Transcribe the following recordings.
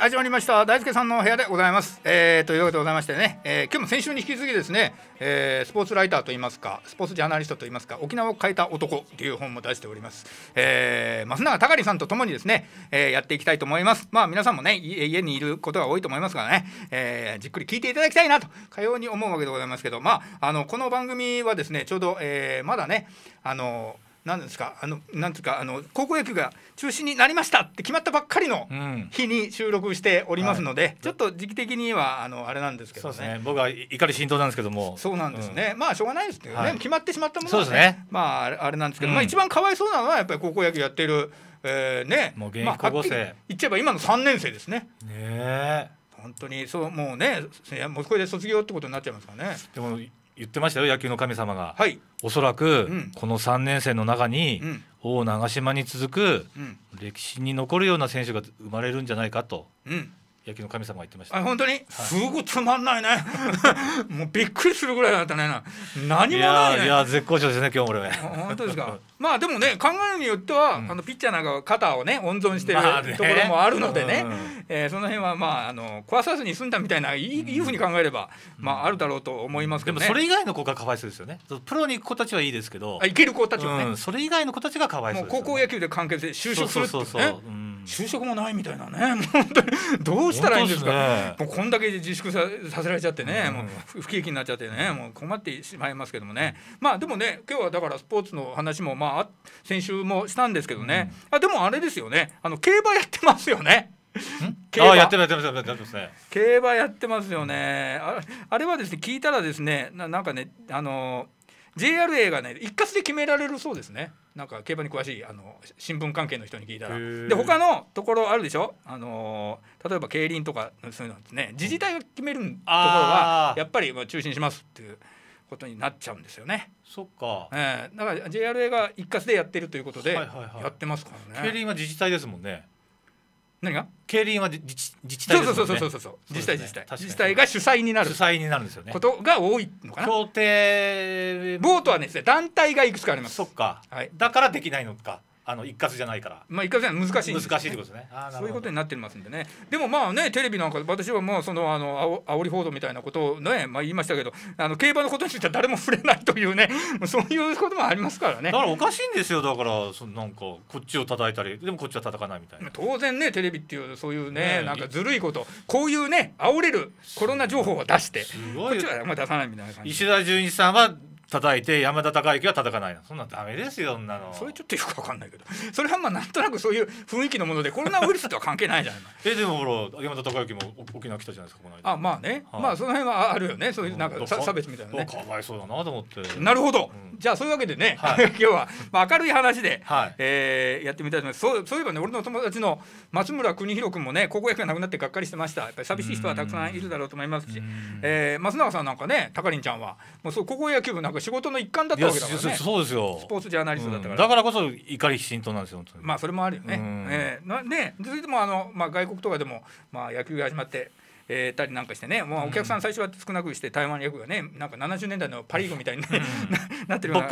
始まりました大輔さんの部屋でございます、えー、というわけでございましてね、えー、今日も先週に引き続きですね、えー、スポーツライターといいますかスポーツジャーナリストといいますか沖縄を変えた男という本も出しております、えー、増永たかりさんとともにですね、えー、やっていきたいと思いますまあ皆さんもね家にいることが多いと思いますからね、えー、じっくり聞いていただきたいなとかように思うわけでございますけどまああのこの番組はですねちょうど、えー、まだねあの何ですかあのなんつうかあの高校野球が中止になりましたって決まったばっかりの日に収録しておりますので、はい、ちょっと時期的にはあのあれなんですけどね、ね、僕は怒り心頭なんですけどもそうなんですね、うん、まあしょうがないですけどね、はい、決まってしまったものは、ね、ねまああれなんですけど、うん、まあ一番かわいそうなのはやっぱり高校野球やってる、えー、ねもう現役高校生、まあ、言っちゃえば今の3年生ですね。ねえ。本当にそうもうねもうこれで卒業ってことになっちゃいますからねでも言ってましたよ野球の神様が、はい、おそらく、うん、この3年生の中に、うん、王長島に続く、うん、歴史に残るような選手が生まれるんじゃないかと、うん、野球の神様が言ってました、ね、あ本当に、はい、すごくつまんないね もうびっくりするぐらいだったね何もないねいや絶好調ですね今日俺は本当ですかまあでもね考えるによっては、うん、あのピッチャーなんか肩をね温存してる、まあね、ところもあるのでね、うん、えー、その辺はまああの壊さずに済んだみたいないいうん、いうふうに考えれば、まああるだろうと思いますけど、ね、でもそれ以外の子がかわいそうですよねプロに行く子たちはいいですけどあいける子たちはね、それ以外の子たちがかわいそうです、ね、高校野球で完結し就職するって、ね、そうそうそう、就職もないみたいなね、本当にどうしたらいいんですか、ね、もうこんだけ自粛させられちゃってね、うん、もう不景気になっちゃってね、もう困ってしまいますけどもね、まあでもね、今日はだからスポーツの話も、まあ、先週もしたんですけどね、うん、あでもあれですよね、あの競馬やってますよね。競馬やってますよね。競馬やってますよね。あれはですね聞いたらですねななんかねあのー JRA がね一括で決められるそうですねなんか競馬に詳しいあの新聞関係の人に聞いたらで他のところあるでしょあの例えば競輪とかそういうのね自治体が決めるところはやっぱり中心しますっていうことになっちゃうんですよねそっか、えー、だから JRA が一括でやってるということでやってますからね、はいはいはい、競輪は自治体ですもんね何が競輪は自治自治体、ね、そうそうそうそうそう自治体、自治体自治体が主催になる主催になるんですよねことが多いのかな協定ボートはね団体がいくつかありますそっか、はい、だからできないのかあの一括じゃないからまあ一括じゃ難しい、ね、難しいってことですねそういうことになってますんでねでもまあねテレビなんか私はもうそのあの煽り報道みたいなことをね、まあ、言いましたけどあの競馬のことについては誰も触れないというね そういうこともありますからねだからおかしいんですよだからそなんかこっちを叩いたりでもこっちは叩かないみたいな当然ねテレビっていうそういうね、ね、なんかずるいことこういうね煽れるコロナ情報を出してこっちはあんま出さないみたいな感じ石田純一さんは叩いて山田孝之は叩かないそんなダメですよそんなのそれちょっとよくわかんないけど それはまあなんとなくそういう 雰囲気のものでコロナウイルスとは関係ないじゃない えでもほら山田孝之も沖縄来たじゃないですかこの間あまあね、はい、まあその辺はあるよねそういうなんか差別みたいなねかわいそうだなと思ってなるほど、うん、じゃあそういうわけでね、はい、今日は、まあ、明るい話で、はい、えー、やってみたいと思いますそうそういえばね俺の友達の松村邦弘君もね高校野球がなくなってがっかりしてましたやっぱり寂しい人はたくさんいるだろうと思いますし、えー、松永さんなんかねたかりんちゃんはもうそう高校野球部なくか仕事の一環だったわけだからね そうですよスポーツジャーナリストだったから、うん、だからこそ怒り浸透なんですよまあそれもあるよね、うん、えー、ねそれでもあの、まあ、外国とかでも、まあ、野球が始まってえー、たりなんかしてね、まあ、お客さん最初は少なくして台湾役がねなんか70年代のパ・リーグみたいに、ね、うん、なってるような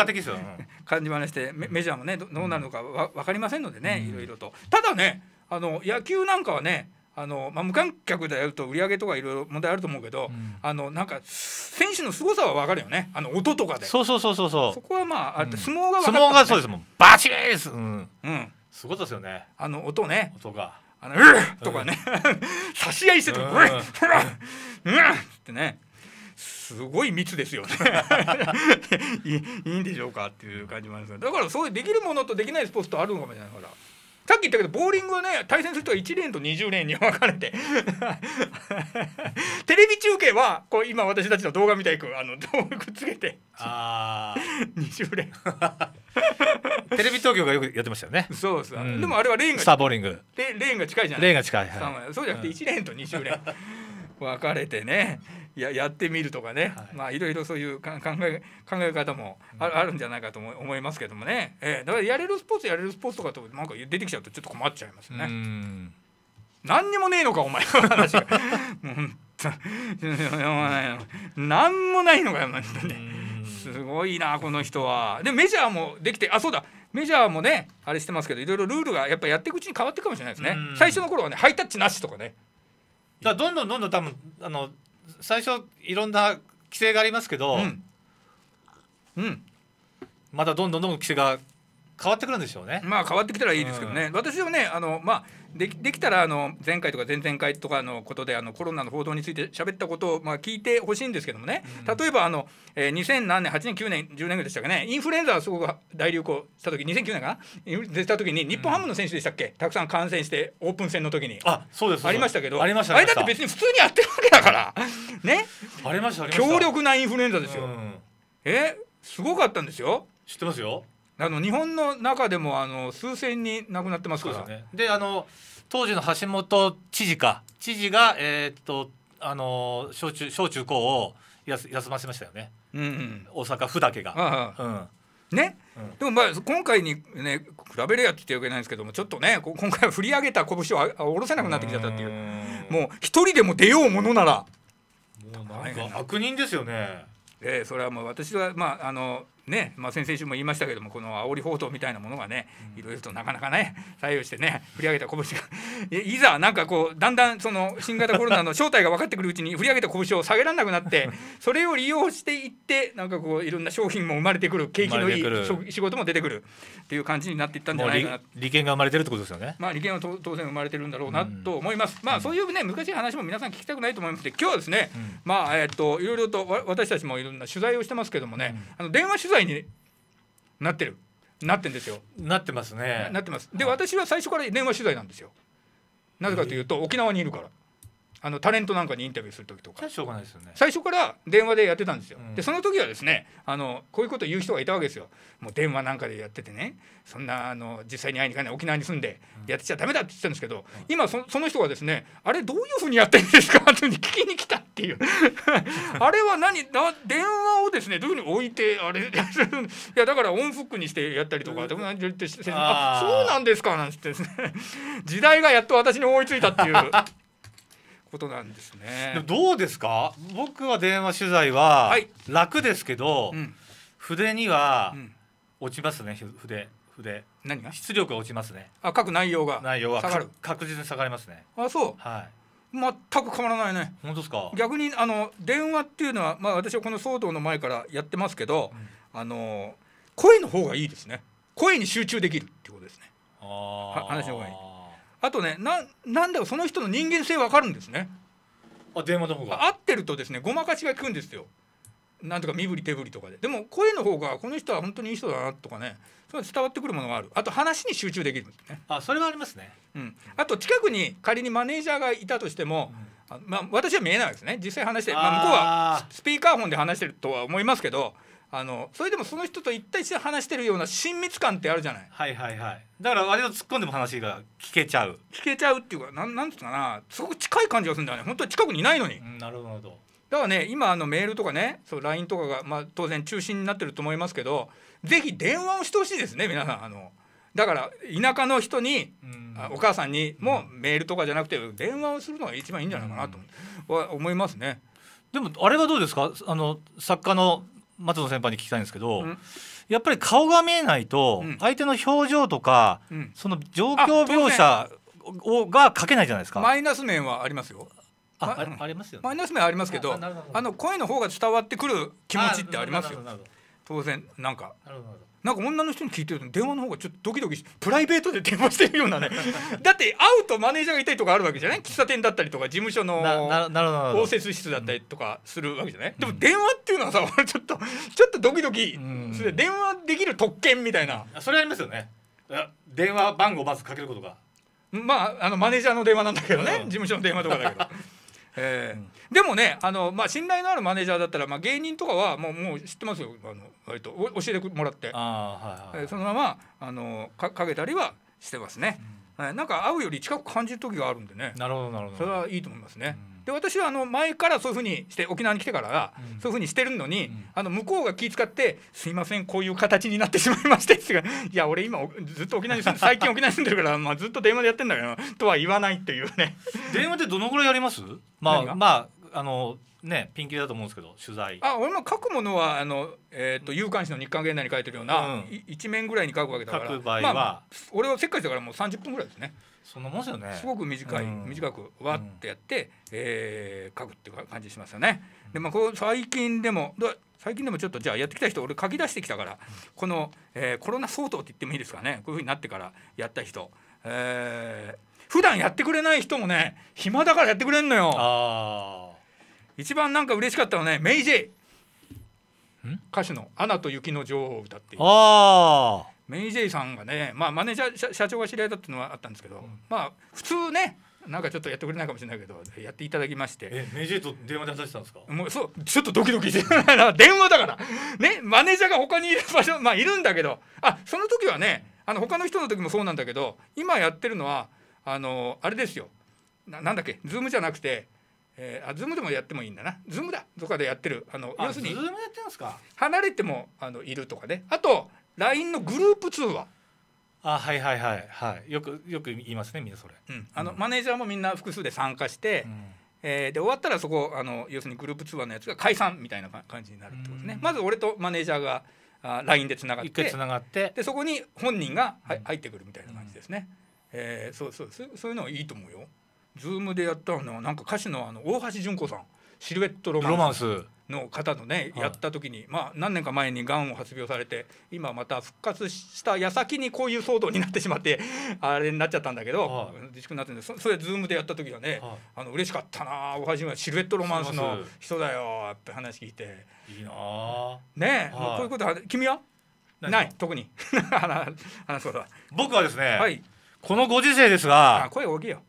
感じ話してメメジャーもねどうなるのかわ分かりませんのでね、いろいろとただねあの野球なんかはねあのまあ、無観客でやると売り上げとかいろいろ問題あると思うけど、うん、あのなんか選手の凄さは分かるよねあの音とかでそうそうそうそうそこはまあ、うん、相撲が、ね、相撲がそうですもんバチーすうん、うん、すごいですよねあの音ね音があの「うっ!」とかね、差し合いしてて「うっ!」ってねすごい密ですよね いいんでしょうかっていう感じもあるんですけどだからそうできるものとできないスポーツとあるのかもしれないから。さっき言ったけどボーリングはね対戦すると1レと20レに分かれて テレビ中継はこう今私たちの動画みたいくあのくっつけてあ20レー テレビ東京がよくやってましたよねそうです、うん、でもあれはレーンがサボリングレレーンが近いじゃないレーンが近い、はい、そうじゃなくて1レと20レ分かれてねややってみるとかね、はい、まあいろいろそういう考え考え方もある,、ん、じゃないかと思いますけどもね、えー、だからやれるスポーツやれるスポーツとかとなんか出てきちゃうとちょっと困っちゃいますね。何にもねえのかお前の 話が。何もないのかよ、ね、すごいなこの人は。でメジャーもできてあそうだメジャーもねあれしてますけどいろいろルールがやっぱやっていくうちに変わっていくかもしれないですね。最初の頃はねハイタッチなしとかね。だどんどんどんどん多分あの最初いろんな規制がありますけど、うん、うん、まだどんどんどんどん規制が変わってくるんでしょうね。まあ変わってきたらいいですけどね。うん、私はねあのまあできできたらあの前回とか前々回とかのことであのコロナの報道について喋ったことをまあ聞いてほしいんですけどもね。うん、例えばあの、えー、2000何年8年9年10年ぐらいでしたかね。インフルエンザはすごく大流行した時2009年かな出た時に日本ハムの選手でしたっけ、うん、たくさん感染してオープン戦の時にあそうですありましたけどあれだって別に普通にやってるわけだからね。ありました強力なインフルエンザですよ。えすごかったんですよ。知ってますよ。あの日本の中でもあの数千人亡くなってますから。で、ね、あの当時の橋本知事か知事がえー、っとあの小中小中高を休ませましたよね。うん、うん、大阪府だけが。ああうんね、うん、でもまあ今回にね比べれやって言ってわけないんですけどもちょっとね今回振り上げた拳を下ろせなくなってきちゃったっていうもう一人でも出ようものならもうなんか悪人ですよねえそれはもう私は、まああのねまあ、先々週も言いましたけどもこの煽り報道みたいなものがねいろいろとなかなかね採用してね振り上げた拳が いざなんかこうだんだんその新型コロナの正体が分かってくるうちに振り上げた拳を下げられなくなって それを利用していってなんかこういろんな商品も生まれてくる景気のいい仕事も出てくるっていう感じになっていったんじゃないかな利権が生まれてるってことですよね。まあ利権は当然生まれてるんだろうなと思います。まあそういうね昔話も皆さん聞きたくないと思いますで今日はですね、まあえっといろいろと私たちもいろんな取材をしてますけどもね、あの電話取材になってるなってんですよ。なってますね。なってます。で、私は最初から電話取材なんですよ。なぜかというと沖縄にいるから。あのタレントなんかにインタビューする時とか、ね、最初から電話でやってたんですよ、うん、でその時はですねあのこういうこと言う人がいたわけですよもう電話なんかでやっててねそんなあの実際に会いに行かない沖縄に住んでやってちゃダメだって言ってたんですけど、うん、今その人がですねあれどういうふうにやってるんですかって聞きに来たっていう あれは何な電話をですねどういうふうに置いてあれ いやだからオンフックにしてやったりとか、うん、あそうなんですかなんつってですね時代がやっと私に追いついたっていう。ことなんですね。どうですか僕は電話取材は楽ですけど、はいうん、筆には落ちますね筆筆何が出力が落ちますねあ書く内容が内容は下がる確実に下がりますねあそうはい全く変わらないね本当ですか逆にあの電話っていうのは、まあ、私はこの騒動の前からやってますけど、うん、あの声の方がいいですね声に集中できるってことですねあ話の方がいいあとねななんだろうその人の人間性わかるんですねあ電話の方が合ってるとですねごまかしが効くんですよなんとか身振り手振りとかででも声の方がこの人は本当にいい人だなとかねそ伝わってくるものがあるあと話に集中できるんですねあそれはありますね、うん、あと近くに仮にマネージャーがいたとしても、うん、まあ、私は見えないですね実際話してまあ、向こうはスピーカーフォンで話してるとは思いますけどあのそれでもその人と一対一で話してるような親密感ってあるじゃないはいはいはいだから割と突っ込んでも話が聞けちゃう聞けちゃうっていうかなんなんつうかなすごく近い感じがするんだよね本当は近くにいないのに、うん、なるほどだからね今あのメールとかねそう LINE とかが、まあ、当然中心になってると思いますけどぜひ電話をしてほしいですね皆さんあのだから田舎の人に、うん、お母さんにもメールとかじゃなくて電話をするのが一番いいんじゃないかなと、うん、は思いますね。でもあれはどうですかあの作家の松野先輩に聞きたいんですけど、うん、やっぱり顔が見えないと相手の表情とか、うん、その状況描写をが書けないじゃないですか。マイナス面はありますよ。あ、ありますよ、ね、マイナス面ありますけど、あの声の方が伝わってくる気持ちってありますよ。なるほど当然なんかなんか女の人に聞いてると電話の方がちょっとドキドキしプライベートで電話してるようなね だって会うとマネージャーがいたりとかあるわけじゃない喫茶店だったりとか事務所の応接室だったりとかするわけじゃない、うん、でも電話っていうのはさ俺 ちょっとちょっとドキドキ、うん、電話できる特権みたいな、うん、それありますよね電話番号まずかけることがまああのマネージャーの電話なんだけどね、事務所の電話とかだけど。えー、でもねあの、まあ、信頼のあるマネージャーだったら、まあ、芸人とかはもうもう知ってますよあの割と教えてもらってあ、はいはい、そのままあのかかけたりはしてますね、うん、なんか会うより近く感じる時があるんでねなるほどなるほどそれはいいと思いますね。うんで私はあの前からそういうふうにして沖縄に来てから、そういうふうにしてるのに、うん、あの向こうが気遣って「すいませんこういう形になってしまいまして」って言 いや俺今ずっと沖縄に住んで 最近沖縄に住んでるから、まあ、ずっと電話でやってんだけどとは言わないっていうね 電話ってどのぐらいやりますまあまああのねピンキリだと思うんですけど取材あ俺も書くものはあの、えーと、夕刊誌の日刊現代に書いてるような、うん、一面ぐらいに書くわけだからまあ、俺はせっかちだからもう30分ぐらいですねそんなもんですよねすごく短い、うん、短くわってやって、うん、えー、書くっていう感じしますよね。でまあこう最近でも最近でもちょっとじゃあやってきた人俺書き出してきたから、この、えー、コロナ相当って言ってもいいですかねこういうふうになってからやった人。えー、普段やってくれない人もね暇だからやってくれんのよ。一番なんか嬉しかったのね「メイジ歌手の「アナと雪の女王」を歌っている。あメイ・ジェイさんがね、まあ、マネージャー社長が知り合いだっていうのはあったんですけど、うん、まあ普通ねなんかちょっとやってくれないかもしれないけどやっていただきましてメイジェイと電話で話してたんですかもうそうちょっとドキドキして 電話だからねマネージャーが他にいる場所まあいるんだけどあその時はねあの他の人の時もそうなんだけど今やってるのはあのあれですよななんだっけズームじゃなくてえー、あズームでもやってもいいんだなズームだとかでやってるあの要するにズームやってすか離れてもあのいるとかねあと LINE のグループ通話あはいはいはいはいよくよく言いますねみんなそれ、うん、あの、うん、マネージャーもみんな複数で参加して、うん、えー、で終わったらそこあの要するにグループ通話のやつが解散みたいな感じになるってことね、まず俺とマネージャーがあ LINE でつながってつながってでそこに本人がは、入ってくるみたいな感じですね、うん、えー、そうそうそういうのはいいと思うよズームでやったのなんか歌手のあの大橋純子さんシルエットロマンスの方のねやった時に、まあ何年か前にがんを発病されて今また復活した矢先にこういう騒動になってしまって あれになっちゃったんだけど、自粛になってるんでそそれズームでやった時はね、はい、あの嬉しかったな大橋はシルエットロマンスの人だよって話聞いていいなねえ、こういうことは君はない特に 話すことは僕はですね、はい、このご時世ですがあ声大きいよ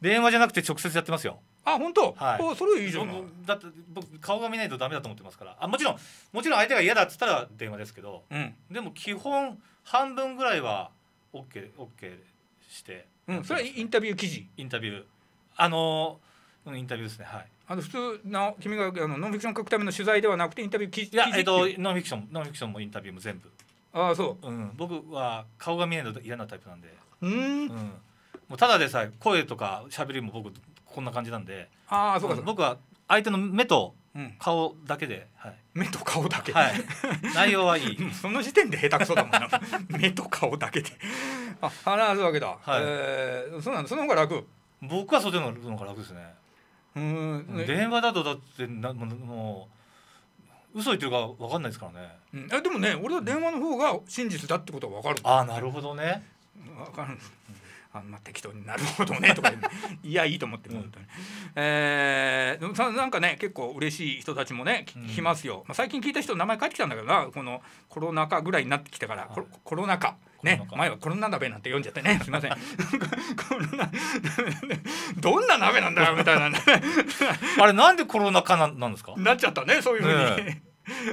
電話じゃなくて直接やってますよあ本当、はい、それいいじゃんだって僕顔が見ないとダメだと思ってますからあもちろんもちろん相手が嫌だっつったら電話ですけど、うん、でも基本半分ぐらいは OKOK、して、うん、それはインタビュー記事インタビューあのインタビューですねはいあの普通の君があのノンフィクション書くための取材ではなくてインタビュー記事いやえっとノンフィクションノンフィクションもインタビューも全部ああそう、うん、僕は顔が見えないと嫌なタイプなんでうん、うんもうただでさえ声とか喋りも僕こんな感じなんでああそうかそう僕は相手の目と顔だけで、はい、目と顔だけ、はい、内容はいい その時点で下手くそだもんな 目と顔だけであ話すわけだ、はい、えー、そうなんその方が楽僕はそっちの方が楽ですねうん電話だとだってなもう嘘言ってるか分かんないですからね、うん、えでもね俺は電話の方が真実だってことは分かるああなるほどね分かるあまあ、適当になるほどねとか いやいいと思ってる本当に、うん、えー、なんかね結構嬉しい人たちもね聞きますよ、うん、まあ、最近聞いた人名前書いてきたんだけどなこのコロナ禍ぐらいになってきたから、はい、コロナ禍ね前はコロナ鍋なんて読んじゃってねすいませんコロナ どんな鍋なんだよみたいな、ね、あれなんでコロナ禍なんなんですかなっちゃったねそういうふうに、ね、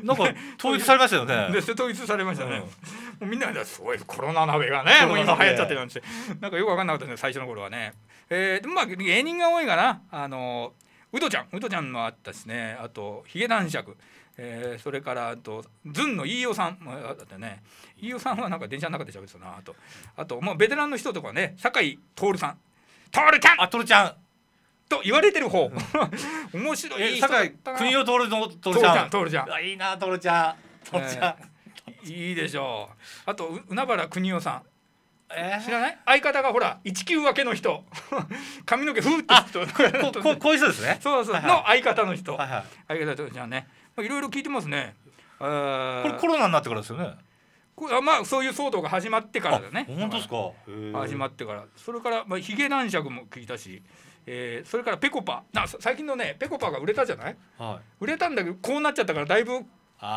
なんか統一されましたよねで統一されましたね、うんも うみんなですごいコロナ鍋がねもう今流行っちゃってるんでなんかよく分かんなかったです最初の頃はねえー、でもまあ芸人が多いかなあのウドちゃんウドちゃんもあったしねあとヒゲ男爵えー、それからあとずんの飯尾さんもあってね飯尾さんはなんか電車の中で喋ってたなあとあともうベテランの人とかね酒井徹さん徹ちゃんあ徹ちゃんと言われてる方 面白い酒井国を徹徹ちゃんちゃんいいな徹ちゃん徹ちゃん、えーいいでしょうあと海原邦夫さん知らない相方がほら一級分けの人 髪の毛ふうって人ここういう人ですねそうそう、はいはい、の相方の人、はいはい、相方とじゃねいろいろ聞いてますねこれコロナになってからですよねこれまあそういう騒動が始まってからだね本当ですか、ま始まってからそれから、まあ、ヒゲ男爵も聞いたし、えー、それからぺこぱな最近のねぺこぱが売れたじゃない、はい、売れたんだけどこうなっちゃったからだいぶ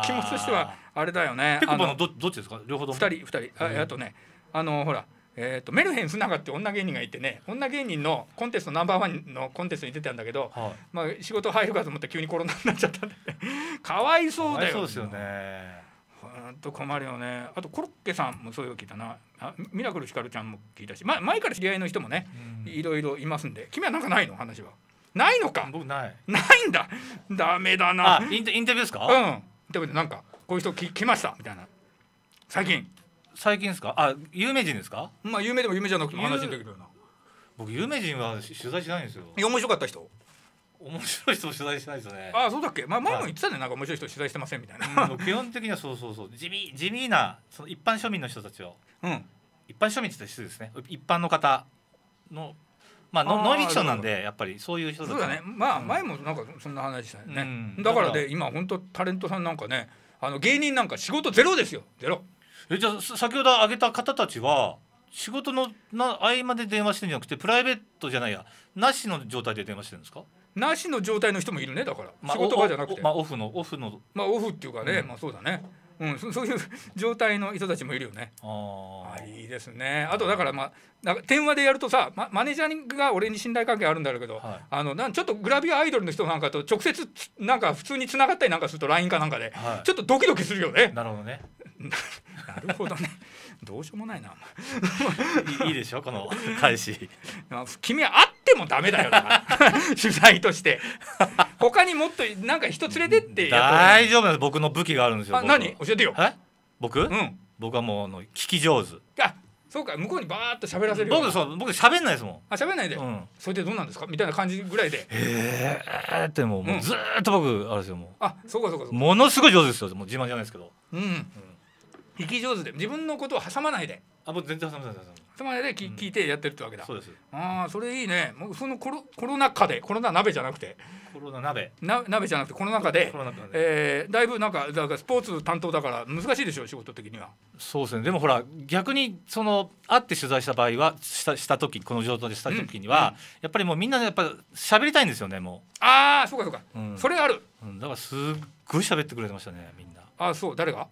気持ちとしてはあれだよねペコパのどどっちですか両方とも2人2人ああとねあのほらえーと、メルヘン船がって女芸人がいてね女芸人のコンテストナンバーワンのコンテストに出てたんだけど、はい、まあ、仕事入るかと思って急にコロナになっちゃったんで かわいそうだよそうですよねほんと困るよねあとコロッケさんもそういうの聞いたなあミラクルひかるちゃんも聞いたし、ま、前から知り合いの人もね、いろいろいますんで君はなんかないの話はないのか僕ないないんだダメだなインタビューですかうんでもなんかこういう人来来ましたみたいな最近最近ですかあ有名人ですかまあ有名でも有名じゃなくても話時できるような僕有名人は取材しないんですよいや面白かった人面白い人を取材しないですよねあそうだっけ、まあ、前も言ってたね、なんか面白い人取材してませんみたいな、うん、基本的にはそうそうそう地味地味なその一般庶民の人たちを、うん、一般庶民って言ったら失礼ですね一般の方のまあノンフィクションなんでやっぱりそういう人そうだねまあ前もなんかそんな話したよね、うん、だからで今本当タレントさんなんかねあの芸人なんか仕事ゼロですよゼロえじゃあ先ほど挙げた方たちは仕事のな合間で電話してんじゃなくてプライベートじゃないやなしの状態で電話してるんですかなしの状態の人もいるねだから、まあ、仕事場じゃなくてまあオフのオフのまあオフっていうかね、うん、まあそうだねうん、そういう状態の人たちもいるよね。ああいいですね。あとだからまあなんか電話でやるとさ、ま、マネージャーが俺に信頼関係あるんだろうけど、はい、あのなんちょっとグラビアアイドルの人なんかと直接なんか普通に繋がったりなんかするとラインかなんかで、はい、ちょっとドキドキするよね。なるほどね。なるほどね。どうしようもないな。いいでしょこの返し。君はってもダメだよなから 取材として 他にもっとなんか人連れてって大丈夫です僕の武器があるんですよあ何教えてよえ僕、うん、僕はもうあの聞き上手あそうか向こうにバーっと喋らせる僕そう僕喋んないですもんあ喋んないで、うん、それでどうなんですかみたいな感じぐらいでへえってもう,、もうずっと僕あれですよもうあそうかそうかそうかものすごい上手ですよもう自慢じゃないですけどうん、うん聞き上手で自分のことを挟まないであもう全然挟まない挟まないで聞,、聞いてやってるってわけだそうですああそれいいねもうそのコロコロナ禍でコロナ鍋じゃなくてコロナ鍋な鍋じゃなくてコロナ禍でコロナ禍で、えー、だいぶなんかだからスポーツ担当だから難しいでしょう仕事的にはそうですねでもほら逆にその会って取材した場合はしたした時この状態でした時には、やっぱりもうみんなやっぱ喋りたいんですよねもうああそうかそうか、うん、それある、うん、だからすっごい喋ってくれてましたねみんなああそう誰が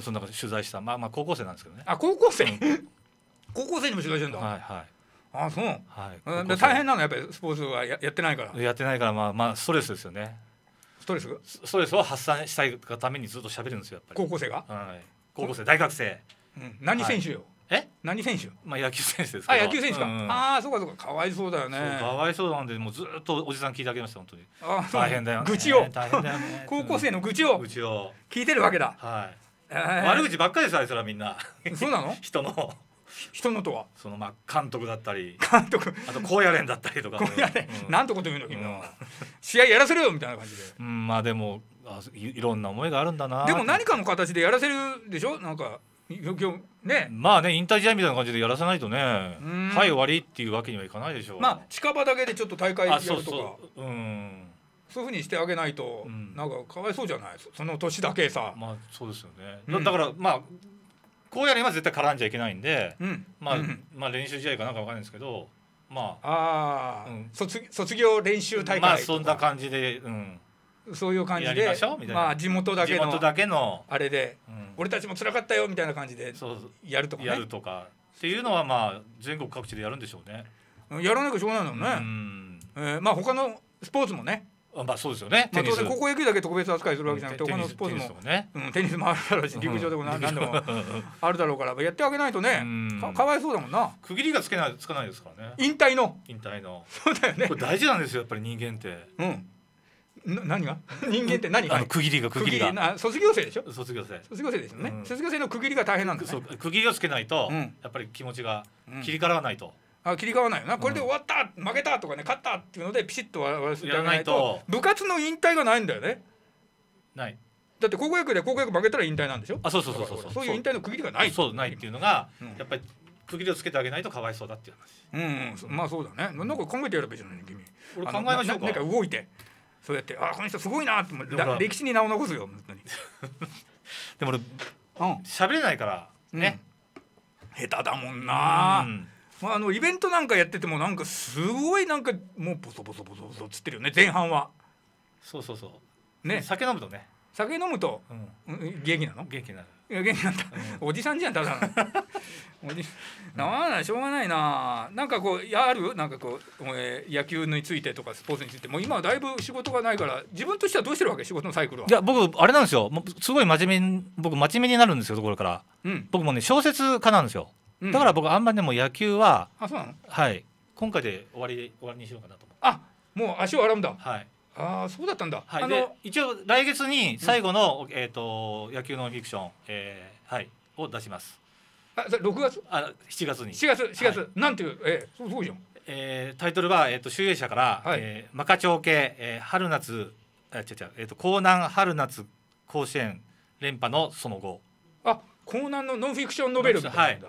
その中で取材したまあまあ高校生なんですけどねあ高校生 高校生にも取材してんだはいはいあそう、はい、大変なのやっぱりスポーツはややってないからやってないからまあまあストレスですよねストレスストレスを発散したいがためにずっと喋るんですよやっぱり高校生が、はい、高校生大学生、うん、何選手よ、はいえ何選手まあ野球選手ですあ野球選手か、うんああそうかそうかかわいそうだよねかわいそうなんでもうずっとおじさん聞いてあげました本当にあ大変だよ、愚痴を、ね、高校生の愚痴を愚痴を聞いてるわけだはい悪口ばっかりですあいつらみんなそうなの 人の人のとはそのまあ監督だったり監督あと高野連だったりとか高野連、うん、なんてこと言うの君は、うん、試合やらせるよみたいな感じで、うん、まあでもあいろんな思いがあるんだなでも何かの形でやらせるでしょなんかね、まあね引退試合みたいな感じでやらさないとねはい終わりっていうわけにはいかないでしょうまあ近場だけでちょっと大会やるとかそうそううんそういうふうにしてあげないと、うん、なんかかわいそうじゃないその年だけさまあそうですよね、うん、だからまあこうやれば絶対絡んじゃいけないんで、うん、まあ、まあ練習試合かなんかわかんないですけどまああ、うん、卒卒業練習大会まあそんな感じでうんそういう感じでまあ地元だけのだけのあれで、うん、俺たちもつらかったよみたいな感じでやるとか、ね、やるとかっていうのはまあ全国各地でやるんでしょうねやらなきゃしょうがないのね、うん、えー、まあ他のスポーツもねまあそうですよね。まあ、当然高校野球だけ特別扱いするわけじゃなくて、他のスポーツもテニスもあるだろうし、陸上でも何でも あるだろうから、やってあげないとね、かわいそうだもんな。区切りがつけないつかないですからね。引退の。引退の。そうだよね。これ大事なんですよやっぱり人間って。うん。何が 人間って何あの区切りが区切りが卒業生でしょ卒業生卒業生ですよね、卒業生の区切りが大変なんです、ね、区切りをつけないと、やっぱり気持ちが切り替わらないと、あ切り替わないよなこれで終わった、負けたとかね勝ったっていうのでピシッと終わらせてないと部活の引退がないんだよねないだって高校野球で高校野球負けたら引退なんでしょあそうそうそうそうそういう引退の区切りがないそうないっていうのが、やっぱり区切りをつけてあげないとかわいそうだっていう話うん、まあそうだねなんか考えてやればいいじゃない君俺考えましょうかなんか動いてそうやってあこの人すごいなって歴史に名を残すよ本当に でも俺喋、うん、れないからね、下手だもんな、うんあのイベントなんかやっててもなんかすごいなんかもうボソボソボソボソつってるよね前半はそうそうそうね酒飲むとね酒飲むと、うん、元気なの元気になるいや元気なんだ、うん、おじさんじゃんただの おじならしょうがないななんかこうやるなんかこう、えー、野球についてとかスポーツについてもう今はだいぶ仕事がないから自分としてはどうしてるわけ仕事のサイクルはいや僕あれなんですよすごい真面目に僕真面目になるんですよところから、うん、僕もね小説家なんですよだから僕あんまでも野球はあそうなのはい今回で終わり終わりにしようかなと思あもう足を洗うんだはいああそうだったんだ、はい、あの一応来月に最後の、うん、えっ、ー、と野球ノンフィクション、えー、はいを出しますあ6月あ7月に7月4月、はい、なんていうえー、そうじゃんえー、タイトルは、えーと、集英社から、はい、えー、マカチョウ系、えー、春夏あ違う違う、えーと、江南春夏甲子園連覇のその後あ江南のノンフィクションノベルみたいな、はい、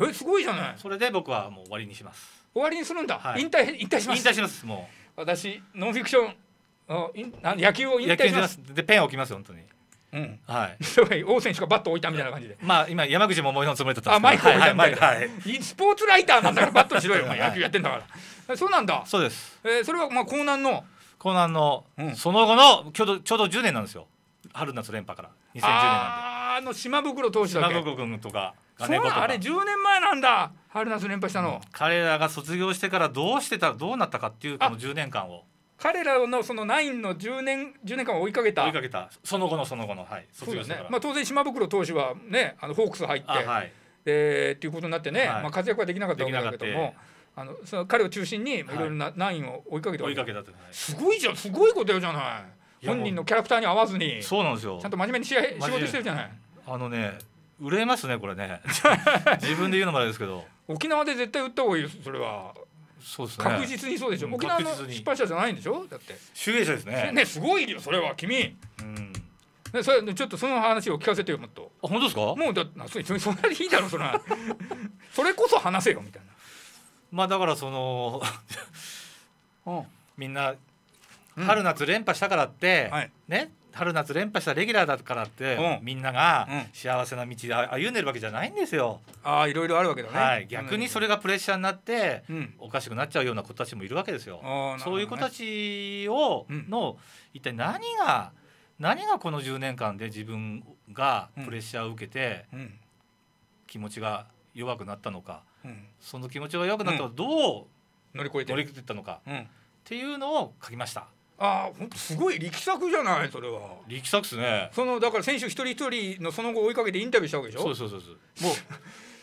えすごいじゃないそれで僕はもう終わりにします終わりにするんだ、はい、引退引退します引退しますもう私ノンフィクションああ野球を引退しますでペン置きます本当にうん、はい。すごい王選手がバット置いたみたいな感じで。まあ今山口も思いのつもりだったんですあ、マイク置いたみたいな。はい、スポーツライターなんだからバットしろよ、お前野球やってんだから。そうなんだ。そうです。えー、それはまあ江南の江南の、うん、その後のちょうどちょうど10年なんですよ。春夏連覇から2010年なんで。あの島袋投手だっけ。島袋君とか。それはあれ10年前なんだ春夏連覇したの、彼らが卒業してからどうしてたどうなったかっていうこの10年間を彼らのそのナインの10年1年間を追いかけた追いかけたその後のその後のはい卒業してから、ね、まあ、当然島袋投手はねあのホークス入ってはいえー、っていうことになってね、はい、まあ、活躍はできなかったわけだけどもあのその彼を中心にいろいろな、ナインを追いかけて追いかけた、はい、すごいじゃんすごいことよじゃない本人のキャラクターに合わずにそうなんですよちゃんと真面目に試合仕事してるじゃないあのね売れますねこれね 自分で言うのもあれですけど沖縄で絶対売った方がいいですそれはそうですね確実にそうでしょ沖縄の出版社じゃないんでしょだって集英社ですねねすごいよそれは君うんね、それちょっとその話を聞かせてよもっとあ本当ですかもうだそんなにいいだろそれ それこそ話せよみたいなまあだからその みんな春夏連覇したからって、はい、ね春夏連覇したレギュラーだからって、うん、みんなが幸せな道で歩んでるわけじゃないんですよ。ああいろいろあるわけだね、はい、逆にそれがプレッシャーになって、うん、おかしくなっちゃうような子たちもいるわけですよ。ね、そういう子たちをの、一体何が何がこの10年間で自分がプレッシャーを受けて、気持ちが弱くなったのか、その気持ちが弱くなったのどう乗り越えていったのか、っていうのを書きました。あ本当すごい力作じゃないそれは力作っすねそのだから選手一人一人のその後追いかけてインタビューしたわけでしょそうそうそうそうもう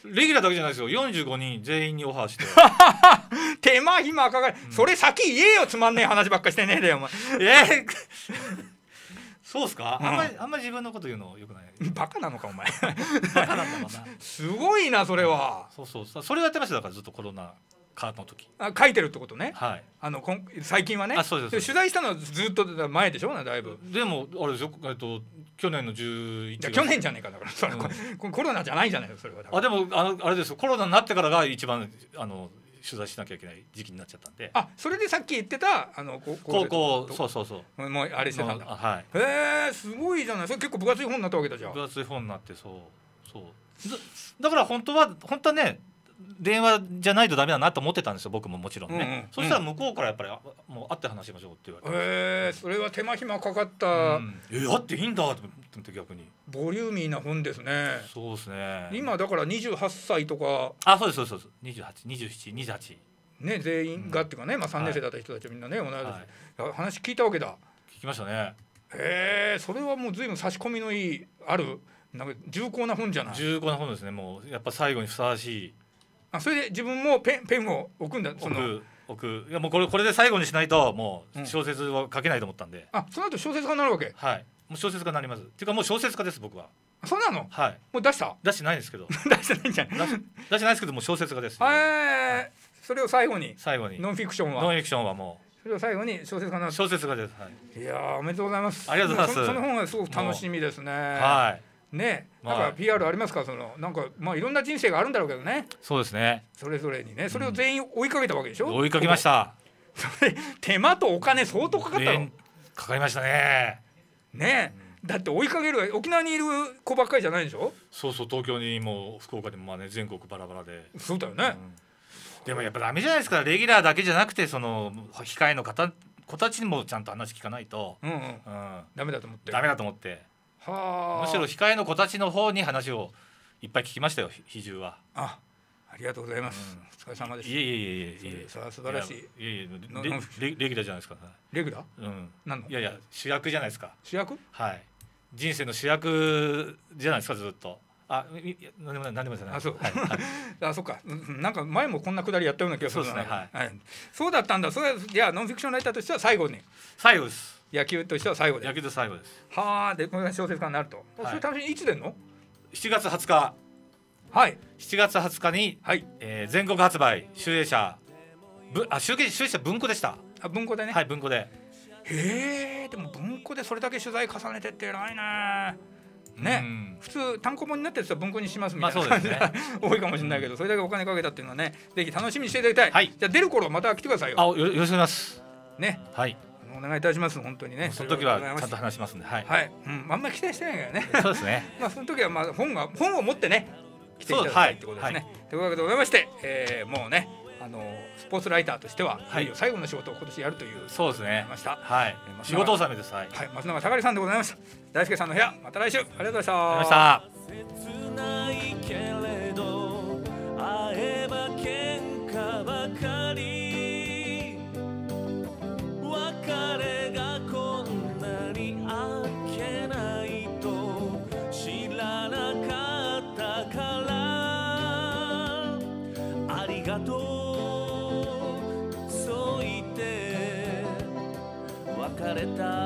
レギュラーだけじゃないですよ45人全員にオファーして 手間暇かかる、それ先言えよつまんねえ話ばっかしてねえでよお前 えそうっすか、あんまりあんまり自分のこと言うのよくないバカなのかお前バカなんだなすごいなそれは、そうそうそれをやってましただからずっとコロナカーの時あ書いてるってことね、はい、あのこん最近はねあそうですで取材したのはずっと前でしょだいぶでもあれですよ、えっと、去年の11月去年じゃねえかだからそれ、うん、コロナじゃないじゃないそれはあでもあのあれですコロナになってからが一番あの取材しなきゃいけない時期になっちゃったんであそれでさっき言ってたあの高校そうそうそうもうあれしてたんだ、はい、へえすごいじゃないそれ結構分厚い本になったわけだじゃん分厚い本になってそうそうだから本当は本当はね電話じゃないとダメだなと思ってたんですよ僕ももちろんね、うんうん、そしたら向こうからやっぱり、もう会って話しましょうって言われてえー、それは手間暇かかった、うん、えー、会っていいんだと思って逆にボリューミーな本ですねそうですね今だから28歳とかあそうですそうです282728ね全員がっていうかね、まあ、3年生だった人たちみんなね、同じ、はい、話聞いたわけだ聞きましたねええー、それはもう随分差し込みのいいあるなんか重厚な本じゃない重厚な本ですねもうやっぱ最後にふさわしいあそれで自分もペンペンを置くんだその置くいやもうこれこれで最後にしないともう小説は書けないと思ったんで、あその後小説家になるわけはいもう小説家になりますっていうかもう小説家です僕はそうなのはいもう出した 出してないですけど出してないんじゃない出し出してないですけどもう小説家ですへえ、はい、それを最後に最後にノンフィクションはノンフィクションはもうそれを最後に小説家になる小説家です、はい、いやおめでとうございますありがとうございますその本はすごく楽しみですねはいねなんか PR ありますかそのなんかまあいろんな人生があるんだろうけどねそうですねそれぞれにねそれを全員追いかけたわけでしょ、うん、追いかけましたそれ手間とお金相当かかったのかかりましたねね、だって追いかける沖縄にいる子ばっかりじゃないでしょそうそう東京にも福岡でもまあね全国バラバラでそうだよね、うん、でもやっぱダメじゃないですかレギュラーだけじゃなくてその控えの方子たちにもちゃんと話聞かないと、うんうんダメだと思ってダメだと思ってむしろ控えの子たちの方に話をいっぱい聞きましたよ比重はあありがとうございます、うん、お疲れ様ですいえいえいえいえ素晴らしいいえいえレレギュラーじゃないですかレギュラーうん何のいやいや主役じゃないですか主役はい人生の主役じゃないですかずっとあ、何でもない、何でもない。あ、そう、はい あ、そっか、なんか前もこんなくだりやったような気がする。そうですね、はい、はい、そうだったんだ、それ、じゃあ、ノンフィクションライターとしては最後に。最後です。野球としては最後で野球で最後ですはあでこれが小説家になると、はい、それ楽しみいつ出んの7月20日はい7月20日に、はいえー、全国発売集英社ぶあ集計集英社文庫でしたあ文庫でねはい文庫でへえでも文庫でそれだけ取材重ねてって偉いねね、普通単行本になってる人は文庫にしますみたいな感じが、まあね、多いかもしれないけどそれだけお金かけたっていうのはねぜひ楽しみにしていただきたい、はい、じゃあ出る頃また来てくださいよあよよろしくお願いしますねはいお願いいたします本当にねその時はちゃんと話しますんではい、はいうん、あんまり期待してないからねそうですね まあその時はまあ本が本を持ってね来ていただきたいってことですね、はい、というわけでございまして、えー、もうねあのスポーツライターとしては、はい、最後の仕事を今年やるというそうですねましたはい仕事納めですはい、はい、松永さがりさんでございました大輔さんの部屋また来週ありがとうございました切ないけれど会えば喧嘩ばかり это